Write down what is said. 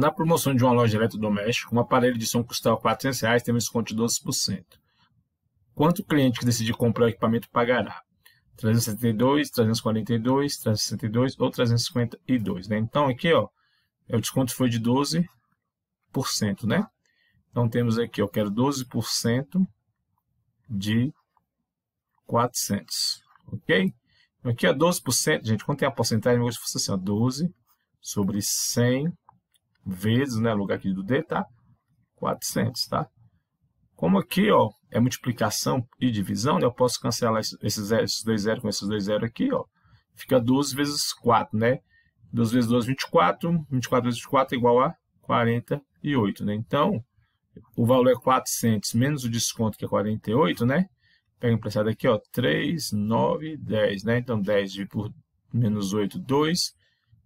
Na promoção de uma loja de eletrodoméstico, um aparelho de som custava R$ 400, reais, tem um desconto de 12%. Quanto o cliente que decidir comprar o equipamento pagará? 372, 342, 362 ou 352, né? Então, aqui, ó, é, o desconto foi de 12%, né? Então, temos aqui, eu quero 12% de 400, ok? Então, aqui, ó, 12%, gente, quanto é a porcentagem? Eu vou fazer assim, ó, 12 sobre 100 vezes, né, lugar aqui do D, tá? 400, tá? Como aqui, ó, é multiplicação e divisão, né, eu posso cancelar esses, esses dois zeros com esses dois zeros aqui, ó. Fica 12 vezes 4, né? 12 vezes 12, 24. 24 vezes 4 é igual a 48, né? Então, o valor é 400 menos o desconto, que é 48, né? Pega emprestado aqui, ó, 3, 9, 10, né? Então, 10 dividido por menos 8, 2.